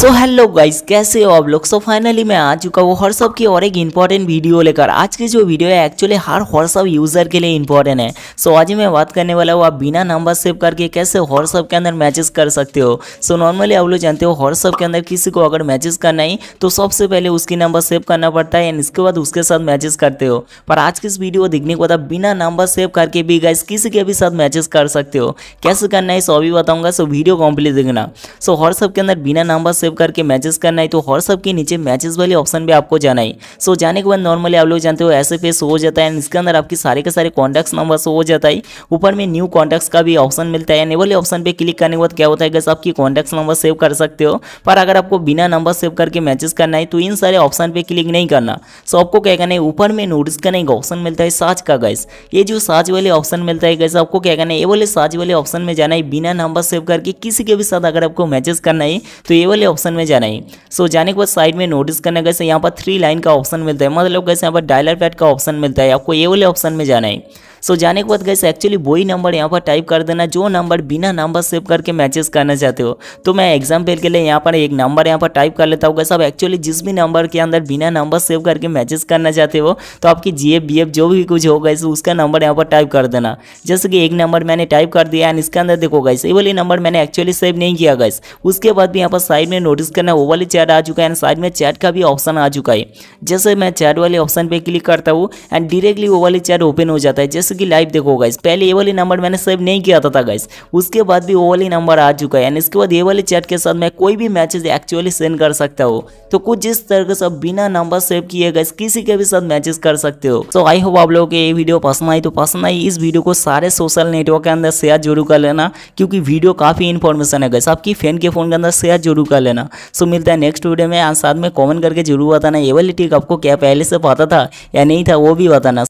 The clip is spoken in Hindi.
सो हेलो गाइस कैसे हो आप लोग सो फाइनली मैं आ चुका हूँ सब की और एक इंपॉर्टेंट वीडियो लेकर आज की जो वीडियो है एक्चुअली हर व्हाट्सअप यूज़र के लिए इंपॉर्टेंट है सो so, आज मैं बात करने वाला हूँ आप बिना नंबर सेव करके कैसे सब के अंदर मैचेस कर सकते हो सो so, नॉर्मली आप लोग जानते हो सब के अंदर किसी को अगर मैचेस करना है तो सबसे पहले उसकी नंबर सेव करना पड़ता है एंड इसके बाद उसके साथ मैचेस करते हो पर आज की इस वीडियो को देखने के बाद बिना नंबर सेव करके भी गाइस किसी के भी साथ मैचेस कर सकते हो कैसे करना है सो अभी बताऊँगा सो वीडियो कॉम्प्लीट देखना सो सब के अंदर बिना नंबर सेव सेव करके मैचेस करना है तो व्हाट्सअप के नीचे मैचेस वाले ऑप्शन पे आपको जाना है सो जाने के बाद नॉर्मली आप लोग जानते हो ऐसे पे शो हो जाता है इसके अंदर आपके सारे के सारे कॉन्टैक्ट नंबर शो हो जाता है ऊपर में न्यू कॉन्टैक्ट का भी ऑप्शन मिलता है वाले ऑप्शन पर क्लिक करने के बाद क्या होता है आपकी कॉन्टैक्ट नंबर सेव कर सकते हो पर अगर आपको बिना नंबर सेव करके मैचेस करना है तो इन सारे ऑप्शन पर क्लिक नहीं करना सो आपको क्या करना है ऊपर में नोटिस करने एक ऑप्शन मिलता है साज का गैस ये जो साज वाले ऑप्शन मिलता है गैस आपको क्या करना है ये वाले साज वाले ऑप्शन में जाना है बिना नंबर सेव करके किसी के भी साथ अगर आपको मैचेस करना है तो ये वाले ऑप्शन ऑप्शन में जाना है सो जाने के बाद साइड में नोटिस करना कैसे यहाँ पर थ्री लाइन का ऑप्शन मिलता है मतलब कैसे यहाँ पर डायलर पैड का ऑप्शन मिलता है आपको ये वाले ऑप्शन में जाना है सो जाने के बाद गैस एक्चुअली वही नंबर यहाँ पर टाइप कर देना जो नंबर बिना नंबर सेव करके मैचेस करना चाहते हो तो मैं एग्जाम्पल के लिए यहाँ पर एक नंबर यहाँ पर टाइप कर लेता हूँ गैस आप एक्चुअली जिस भी नंबर के अंदर बिना नंबर सेव करके मैचेस करना चाहते हो तो आपकी जी एफ जो भी कुछ हो गए उसका नंबर यहाँ पर टाइप कर देना जैसे कि एक नंबर मैंने टाइप कर दिया एंड इसके अंदर देखो गैस ये वाली नंबर मैंने एक्चुअली सेव नहीं किया गैस उसके बाद भी यहाँ पर साइड में नोटिस करना वो वाली चैट आ चुका है एंड साइड में चैट का भी ऑप्शन आ चुका है जैसे मैं चैट वाले ऑप्शन पर क्लिक करता हूँ एंड डायरेक्टली वो वाली चैट ओपन हो जाता है जैसे की लाइफ देखो गाइस पहले ये वाली नंबर मैंने सेव नहीं किया था, गाइस उसके बाद भी वो वाली नंबर आ चुका है एंड इसके बाद ये वाले चैट के साथ मैं कोई भी मैचेस एक्चुअली सेंड कर सकता हूँ तो कुछ जिस तरह से बिना नंबर सेव किए गाइस किसी के भी साथ मैचेस कर सकते हो तो आई होप आप लोगों को ये वीडियो पसंद आई तो पसंद आई इस वीडियो को सारे सोशल नेटवर्क के अंदर शेयर जरूर कर लेना क्योंकि वीडियो काफ़ी इन्फॉर्मेशन है गाइस आपकी फ्रेंड के फोन के अंदर शेयर जरूर कर लेना सो मिलता है नेक्स्ट वीडियो में साथ में कॉमेंट करके जरूर बताना ये वाली टिक आपको क्या पहले से पता था या नहीं था वो भी बताना